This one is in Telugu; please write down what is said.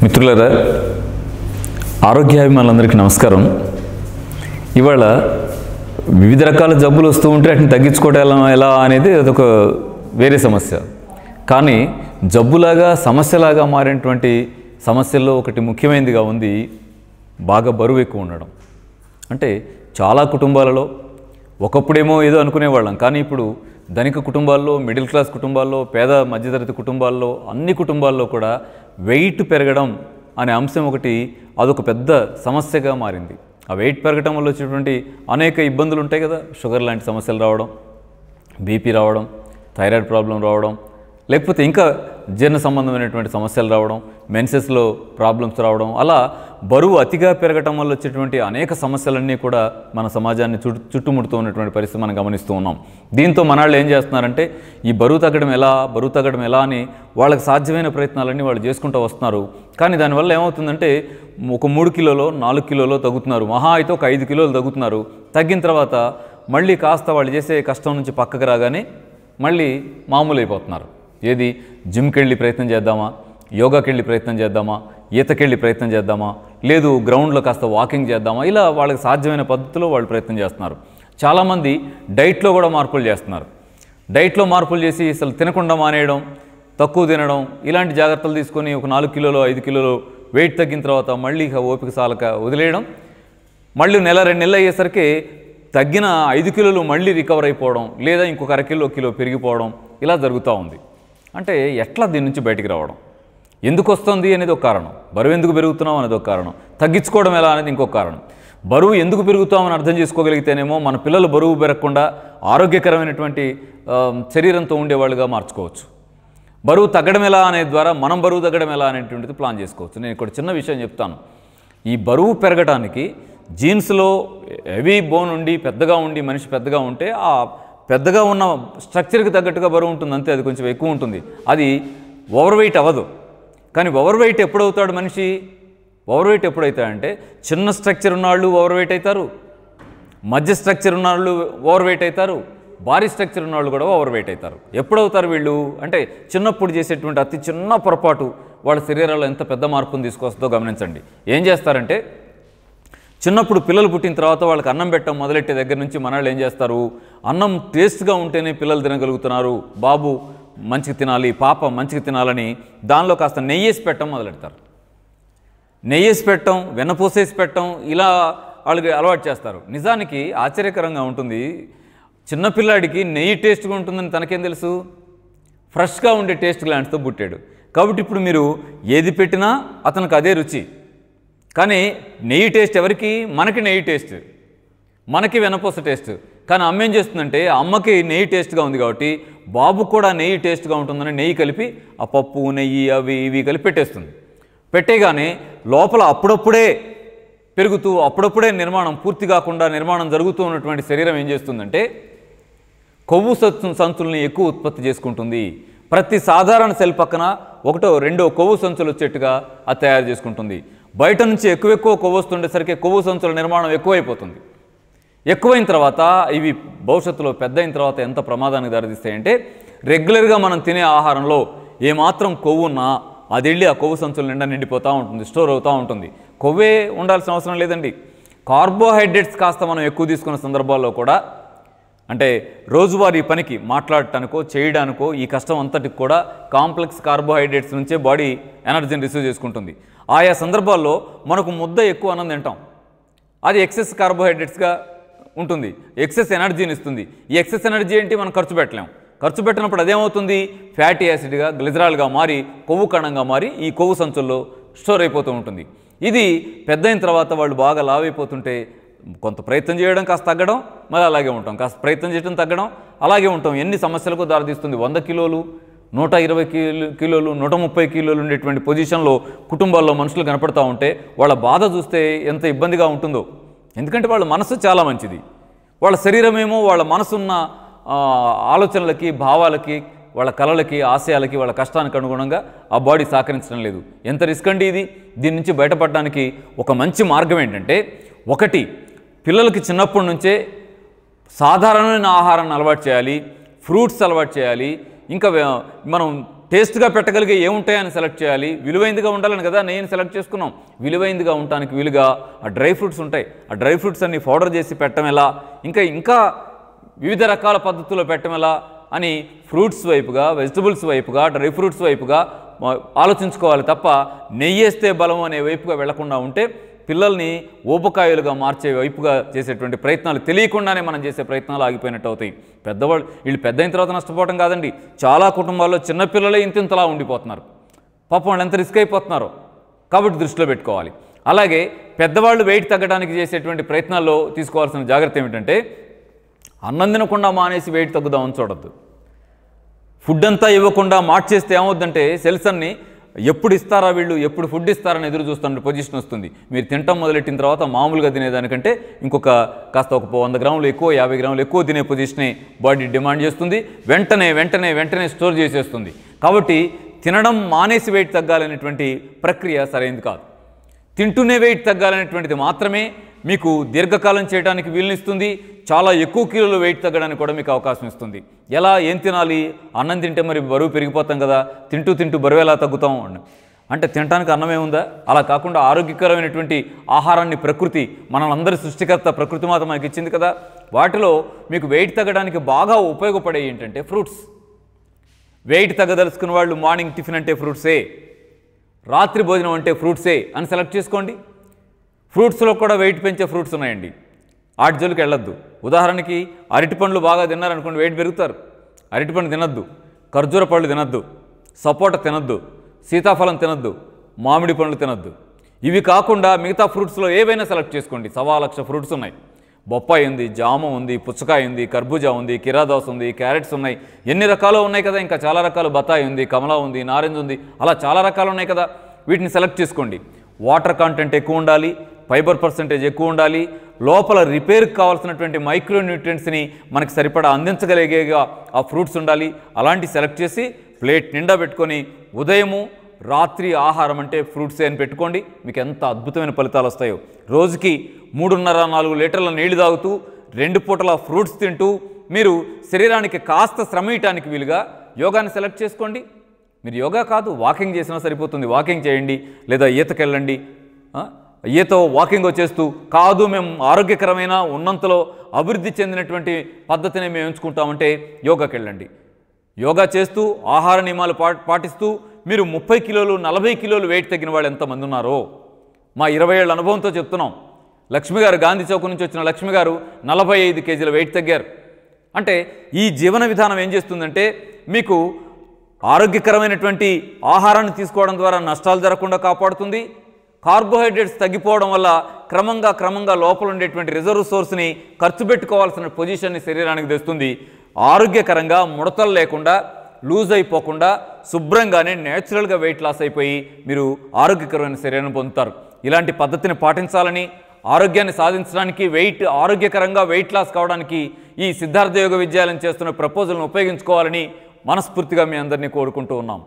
మిత్రులరా ఆరోగ్యాభిమానులందరికీ నమస్కారం ఇవాళ వివిధ రకాల జబ్బులు వస్తూ ఉంటే వాటిని తగ్గించుకోవటం ఎలా అనేది అదొక వేరే సమస్య కానీ జబ్బులాగా సమస్యలాగా మారినటువంటి సమస్యల్లో ఒకటి ముఖ్యమైనదిగా ఉంది బాగా బరువు ఎక్కువ ఉండడం అంటే చాలా కుటుంబాలలో ఒకప్పుడేమో ఏదో అనుకునేవాళ్ళం కానీ ఇప్పుడు ధనిక కుటుంబాల్లో మిడిల్ క్లాస్ కుటుంబాల్లో పేద మధ్యతరగతి కుటుంబాల్లో అన్ని కుటుంబాల్లో కూడా వెయిట్ పెరగడం అనే అంశం ఒకటి అదొక పెద్ద సమస్యగా మారింది ఆ వెయిట్ పెరగటం వల్ల వచ్చేటువంటి అనేక ఇబ్బందులు ఉంటాయి కదా షుగర్ లాంటి సమస్యలు రావడం బీపీ రావడం థైరాయిడ్ ప్రాబ్లం రావడం లేకపోతే ఇంకా జీర్ణ సంబంధమైనటువంటి సమస్యలు రావడం మెన్సెస్లో ప్రాబ్లమ్స్ రావడం అలా బరువు అతిగా పెరగటం వల్ల వచ్చేటువంటి అనేక సమస్యలన్నీ కూడా మన సమాజాన్ని చుట్టు చుట్టుముడుతూ ఉన్నటువంటి పరిస్థితి మనం గమనిస్తూ ఉన్నాం దీంతో మనవాళ్ళు ఏం చేస్తున్నారంటే ఈ బరువు తగ్గడం ఎలా బరువు తగ్గడం ఎలా అని వాళ్ళకి సాధ్యమైన ప్రయత్నాలన్నీ వాళ్ళు చేసుకుంటూ వస్తున్నారు కానీ దానివల్ల ఏమవుతుందంటే ఒక మూడు కిలోలో నాలుగు కిలోలో తగ్గుతున్నారు మహా అయితే ఒక ఐదు కిలోలు తగ్గుతున్నారు తగ్గిన తర్వాత మళ్ళీ కాస్త వాళ్ళు చేసే కష్టం నుంచి పక్కకు రాగానే మళ్ళీ మామూలు అయిపోతున్నారు ఏది జిమ్కి వెళ్ళి ప్రయత్నం చేద్దామా యోగాకి వెళ్ళి ప్రయత్నం చేద్దామా ఈతకెళ్ళి ప్రయత్నం చేద్దామా లేదు గ్రౌండ్లో కాస్త వాకింగ్ చేద్దామా ఇలా వాళ్ళకి సాధ్యమైన పద్ధతిలో వాళ్ళు ప్రయత్నం చేస్తున్నారు చాలామంది డైట్లో కూడా మార్పులు చేస్తున్నారు డైట్లో మార్పులు చేసి అసలు తినకుండా మానేయడం తక్కువ తినడం ఇలాంటి జాగ్రత్తలు తీసుకొని ఒక నాలుగు కిలోలు ఐదు కిలోలు వెయిట్ తగ్గిన తర్వాత మళ్ళీ ఓపిక సాలక వదిలేయడం మళ్ళీ నెల రెండు నెలలు అయ్యేసరికి తగ్గిన ఐదు కిలోలు మళ్ళీ రికవర్ అయిపోవడం లేదా ఇంకొక అరకిలో కిలో పెరిగిపోవడం ఇలా జరుగుతూ ఉంది అంటే ఎట్లా దీని నుంచి బయటికి రావడం ఎందుకు వస్తుంది అనేది ఒక కారణం బరువు ఎందుకు పెరుగుతున్నాం అనేది ఒక కారణం తగ్గించుకోవడం ఎలా అనేది ఇంకొక కారణం బరువు ఎందుకు పెరుగుతామని అర్థం చేసుకోగలిగితేనేమో మన పిల్లలు బరువు పెరగకుండా ఆరోగ్యకరమైనటువంటి శరీరంతో ఉండేవాళ్ళుగా మార్చుకోవచ్చు బరువు తగ్గడం ఎలా అనే ద్వారా మనం బరువు తగ్గడం ఎలా అనేటువంటిది ప్లాన్ చేసుకోవచ్చు నేను ఇక్కడ చిన్న విషయం చెప్తాను ఈ బరువు పెరగడానికి జీన్స్లో హెవీ బోన్ ఉండి పెద్దగా ఉండి మనిషి పెద్దగా ఉంటే ఆ పెద్దగా ఉన్న స్ట్రక్చర్కి తగ్గట్టుగా బరువు ఉంటుంది అంతే అది కొంచెం ఎక్కువ ఉంటుంది అది ఓవర్ వెయిట్ అవ్వదు కానీ ఓవర్ వెయిట్ ఎప్పుడవుతాడు మనిషి ఓవర్ వెయిట్ ఎప్పుడవుతాడంటే చిన్న స్ట్రక్చర్ ఉన్నవాళ్ళు ఓవర్ వెయిట్ అవుతారు మధ్య స్ట్రక్చర్ ఉన్నవాళ్ళు ఓవర్ వెయిట్ అవుతారు భారీ స్ట్రక్చర్ ఉన్నవాళ్ళు కూడా ఓవర్ వెయిట్ అవుతారు ఎప్పుడవుతారు వీళ్ళు అంటే చిన్నప్పుడు చేసేటువంటి అతి చిన్న పొరపాటు వాళ్ళ శరీరంలో ఎంత పెద్ద మార్పును తీసుకొస్తుందో గమనించండి ఏం చేస్తారంటే చిన్నప్పుడు పిల్లలు పుట్టిన తర్వాత వాళ్ళకి అన్నం పెట్టడం మొదలెట్టే దగ్గర నుంచి మనళ్ళు ఏం చేస్తారు అన్నం టేస్ట్గా ఉంటేనే పిల్లలు తినగలుగుతున్నారు బాబు మంచిగా తినాలి పాప మంచిగా తినాలని దానిలో కాస్త నెయ్యేసి పెట్టడం మొదలెడతారు నెయ్యేసి పెట్టడం వెన్నపూసేసి పెట్టడం ఇలా వాళ్ళకి అలవాటు చేస్తారు నిజానికి ఆశ్చర్యకరంగా ఉంటుంది చిన్నపిల్లాడికి నెయ్యి టేస్ట్గా ఉంటుందని తనకేం తెలుసు ఫ్రెష్గా ఉండే టేస్ట్ గ్లాండ్స్తో పుట్టాడు కాబట్టి ఇప్పుడు మీరు ఏది పెట్టినా అతనికి అదే రుచి కానీ నెయ్యి టేస్ట్ ఎవరికి మనకి నెయ్యి టేస్ట్ మనకి వెనపూస టేస్ట్ కానీ అమ్మ ఏం చేస్తుందంటే అమ్మకి నెయ్యి టేస్ట్గా ఉంది కాబట్టి బాబు కూడా నెయ్యి టేస్ట్గా ఉంటుందని నెయ్యి కలిపి ఆ పప్పు నెయ్యి అవి ఇవి కలిపి పెట్టేస్తుంది పెట్టేగానే లోపల అప్పుడప్పుడే పెరుగుతూ అప్పుడప్పుడే నిర్మాణం పూర్తి కాకుండా నిర్మాణం జరుగుతూ ఉన్నటువంటి శరీరం ఏం చేస్తుందంటే కొవ్వు సత్తు సంచుల్ని ఎక్కువ ఉత్పత్తి చేసుకుంటుంది ప్రతి సాధారణ సెల్ పక్కన ఒకటో రెండో కొవ్వు సంచులు వచ్చేట్టుగా అది తయారు చేసుకుంటుంది బయట నుంచి ఎక్కువ ఎక్కువ కొవ్వు వస్తుండేసరికి కొవ్వు సంచుల నిర్మాణం ఎక్కువైపోతుంది ఎక్కువైన తర్వాత ఇవి భవిష్యత్తులో పెద్ద అయిన తర్వాత ఎంత ప్రమాదానికి దారితీస్తాయంటే రెగ్యులర్గా మనం తినే ఆహారంలో ఏమాత్రం కొవ్వు ఉన్నా అది వెళ్ళి ఆ కొవ్వు సంచుల నిండా నిండిపోతూ ఉంటుంది స్టోర్ అవుతూ ఉంటుంది కొవ్వే ఉండాల్సిన అవసరం లేదండి కార్బోహైడ్రేట్స్ కాస్త మనం ఎక్కువ తీసుకున్న సందర్భాల్లో కూడా అంటే రోజువారీ పనికి మాట్లాడటానికో చేయడానికో ఈ కష్టం అంతటికి కూడా కాంప్లెక్స్ కార్బోహైడ్రేట్స్ నుంచే బాడీ ఎనర్జీని రిసీవ్ చేసుకుంటుంది ఆయా సందర్భాల్లో మనకు ముద్ద ఎక్కువ అన్నం తింటాం అది ఎక్సెస్ కార్బోహైడ్రేట్స్గా ఉంటుంది ఎక్సెస్ ఎనర్జీని ఇస్తుంది ఈ ఎక్సెస్ ఎనర్జీ ఏంటి మనం ఖర్చు పెట్టలేము ఖర్చు పెట్టినప్పుడు అదేమవుతుంది ఫ్యాటీ యాసిడ్గా గ్లిజరాల్గా మారి కొవ్వు కణంగా మారి ఈ కొవ్వు సంచుల్లో స్టోర్ అయిపోతూ ఉంటుంది ఇది పెద్దయిన తర్వాత వాళ్ళు బాగా లావైపోతుంటే కొంత ప్రయత్నం చేయడం కాస్త తగ్గడం మళ్ళీ అలాగే ఉంటాం కాస్త ప్రయత్నం చేయడం తగ్గడం అలాగే ఉంటాం ఎన్ని సమస్యలకు దారితీస్తుంది వంద కిలోలు నూట ఇరవై కిలో కిలోలు నూట ముప్పై కిలోలు ఉండేటువంటి పొజిషన్లో కుటుంబాల్లో మనుషులు కనపడతా ఉంటే వాళ్ళ బాధ చూస్తే ఎంత ఇబ్బందిగా ఉంటుందో ఎందుకంటే వాళ్ళ మనసు చాలా మంచిది వాళ్ళ శరీరమేమో వాళ్ళ మనసున్న ఆలోచనలకి భావాలకి వాళ్ళ కళలకి ఆశయాలకి వాళ్ళ కష్టానికి అనుగుణంగా ఆ బాడీ సహకరించడం లేదు ఎంత రిస్క్ అండి ఇది దీని నుంచి బయటపడడానికి ఒక మంచి మార్గం ఏంటంటే ఒకటి పిల్లలకి చిన్నప్పటి నుంచే సాధారణమైన ఆహారాన్ని అలవాటు చేయాలి ఫ్రూట్స్ అలవాటు చేయాలి ఇంకా మనం టేస్ట్గా పెట్టగలిగే ఏముంటాయని సెలెక్ట్ చేయాలి విలువైందిగా ఉండాలని కదా నేను సెలెక్ట్ చేసుకున్నాం విలువైందిగా ఉండటానికి వీలుగా ఆ డ్రై ఫ్రూట్స్ ఉంటాయి ఆ డ్రై ఫ్రూట్స్ అన్ని పౌడర్ చేసి పెట్టడం ఎలా ఇంకా ఇంకా వివిధ రకాల పద్ధతుల్లో పెట్టడం ఎలా అని ఫ్రూట్స్ వైపుగా వెజిటబుల్స్ వైపుగా డ్రై ఫ్రూట్స్ వైపుగా ఆలోచించుకోవాలి తప్ప నెయ్యేస్తే బలం అనే వైపుగా వెళ్లకుండా ఉంటే పిల్లల్ని ఊపకాయలుగా మార్చే వైపుగా చేసేటువంటి ప్రయత్నాలు తెలియకుండానే మనం చేసే ప్రయత్నాలు ఆగిపోయినట్టు అవుతాయి పెద్దవాళ్ళు వీళ్ళు పెద్ద అయిన తర్వాత నష్టపోవడం కాదండి చాలా కుటుంబాల్లో చిన్నపిల్లలే ఇంతింతలా ఉండిపోతున్నారు పాపం వాళ్ళు ఎంత రిస్క్ అయిపోతున్నారు కాబట్టి దృష్టిలో పెట్టుకోవాలి అలాగే పెద్దవాళ్ళు వెయిట్ తగ్గడానికి చేసేటువంటి ప్రయత్నాల్లో తీసుకోవాల్సిన జాగ్రత్త ఏమిటంటే అన్నం తినకుండా మానేసి వెయిట్ తగ్గుదామని చూడద్దు ఫుడ్ అంతా ఇవ్వకుండా మార్చేస్తే ఏమవుద్దంటే సెల్స్ ఎప్పుడు ఇస్తారా వీళ్ళు ఎప్పుడు ఫుడ్ ఇస్తారని ఎదురు చూస్తున్న పొజిషన్ వస్తుంది మీరు తినటం మొదలెట్టిన తర్వాత మామూలుగా తినేదానికంటే ఇంకొక కాస్త ఒక వంద గ్రాములు ఎక్కువ యాభై గ్రాములు ఎక్కువ తినే పొజిషనే బాడీ డిమాండ్ చేస్తుంది వెంటనే వెంటనే వెంటనే స్టోర్ చేసేస్తుంది కాబట్టి తినడం మానేసి వెయిట్ తగ్గాలనేటువంటి ప్రక్రియ సరైనది కాదు తింటూనే వెయిట్ తగ్గాలనేటువంటిది మాత్రమే మీకు దీర్ఘకాలం చేయడానికి వీలునిస్తుంది చాలా ఎక్కువ కిలోలు వెయిట్ తగ్గడానికి కూడా మీకు అవకాశం ఇస్తుంది ఎలా ఏం తినాలి అన్నం తింటే మరి బరువు పెరిగిపోతాం కదా తింటూ తింటూ బరువు ఎలా తగ్గుతాం అంటే తినడానికి అన్నమే ఉందా అలా కాకుండా ఆరోగ్యకరమైనటువంటి ఆహారాన్ని ప్రకృతి మనందరి సృష్టికర్త ప్రకృతి మాత మనకి ఇచ్చింది కదా వాటిలో మీకు వెయిట్ తగ్గడానికి బాగా ఉపయోగపడే ఏంటంటే ఫ్రూట్స్ వెయిట్ తగ్గదలుచుకున్న వాళ్ళు మార్నింగ్ టిఫిన్ అంటే ఫ్రూట్సే రాత్రి భోజనం అంటే ఫ్రూట్సే అని సెలెక్ట్ చేసుకోండి ఫ్రూట్స్లో కూడా వెయిట్ పెంచే ఫ్రూట్స్ ఉన్నాయండి ఆటి జోలికి వెళ్ళొద్దు ఉదాహరణకి అరటి పండ్లు బాగా తిన్నారనుకోండి వెయిట్ పెరుగుతారు అరటి పండు తినద్దు ఖర్జూర పళ్ళు తినద్దు సపోటా తినద్దు సీతాఫలం తినద్దు మామిడి పండ్లు తినద్దు ఇవి కాకుండా మిగతా ఫ్రూట్స్లో ఏవైనా సెలెక్ట్ చేసుకోండి సవా లక్ష ఫ్రూట్స్ ఉన్నాయి బొప్పాయి ఉంది జామ ఉంది పుచ్చకాయ ఉంది కర్బూజా ఉంది కిరాదోస్ ఉంది క్యారెట్స్ ఉన్నాయి ఎన్ని రకాలు ఉన్నాయి కదా ఇంకా చాలా రకాలు బత్తాయి ఉంది కమలా ఉంది నారింజ ఉంది అలా చాలా రకాలు ఉన్నాయి కదా వీటిని సెలెక్ట్ చేసుకోండి వాటర్ కంటెంట్ ఎక్కువ ఉండాలి ఫైబర్ పర్సంటేజ్ ఎక్కువ ఉండాలి లోపల రిపేర్కి కావాల్సినటువంటి మైక్రోన్యూట్రియంట్స్ని మనకి సరిపడా అందించగలిగేగా ఆ ఫ్రూట్స్ ఉండాలి అలాంటివి సెలెక్ట్ చేసి ప్లేట్ నిండా పెట్టుకొని ఉదయము రాత్రి ఆహారం అంటే ఫ్రూట్సే అని పెట్టుకోండి మీకు ఎంత అద్భుతమైన ఫలితాలు వస్తాయో రోజుకి మూడున్నర నాలుగు లీటర్ల నీళ్లు తాగుతూ రెండు పూటల ఫ్రూట్స్ తింటూ మీరు శరీరానికి కాస్త శ్రమ ఇయటానికి వీలుగా యోగాని సెలెక్ట్ చేసుకోండి మీరు యోగా కాదు వాకింగ్ చేసినా సరిపోతుంది వాకింగ్ చేయండి లేదా ఈతకెళ్ళండి ఈతో వాకింగ్ వచ్చేస్తూ కాదు మేము ఆరోగ్యకరమైన ఉన్నంతలో అభివృద్ధి చెందినటువంటి పద్ధతిని మేము ఎంచుకుంటామంటే యోగాకి వెళ్ళండి యోగా చేస్తూ ఆహార నియమాలు పాటిస్తూ మీరు ముప్పై కిలోలు నలభై కిలోలు వెయిట్ తగ్గిన వాళ్ళు ఎంతమంది ఉన్నారో మా ఇరవై ఏళ్ళ అనుభవంతో చెప్తున్నాం లక్ష్మి గారు గాంధీ చౌక్ నుంచి వచ్చిన లక్ష్మి గారు నలభై ఐదు కేజీల వెయిట్ తగ్గారు అంటే ఈ జీవన విధానం ఏం చేస్తుందంటే మీకు ఆరోగ్యకరమైనటువంటి ఆహారాన్ని తీసుకోవడం ద్వారా నష్టాలు జరగకుండా కాపాడుతుంది కార్బోహైడ్రేట్స్ తగ్గిపోవడం వల్ల క్రమంగా క్రమంగా లోపల ఉండేటువంటి రిజర్వ్ సోర్స్ని ఖర్చు పెట్టుకోవాల్సిన పొజిషన్ని శరీరానికి తెస్తుంది ఆరోగ్యకరంగా ముడతలు లేకుండా లూజ్ అయిపోకుండా శుభ్రంగానే నేచురల్గా వెయిట్ లాస్ అయిపోయి మీరు ఆరోగ్యకరమైన శరీరాన్ని పొందుతారు ఇలాంటి పద్ధతిని పాటించాలని ఆరోగ్యాన్ని సాధించడానికి వెయిట్ ఆరోగ్యకరంగా వెయిట్ లాస్ కావడానికి ఈ సిద్ధార్థ యోగ విద్యాలయం చేస్తున్న ప్రపోజల్ను ఉపయోగించుకోవాలని మనస్ఫూర్తిగా మీ అందరినీ కోరుకుంటూ ఉన్నాం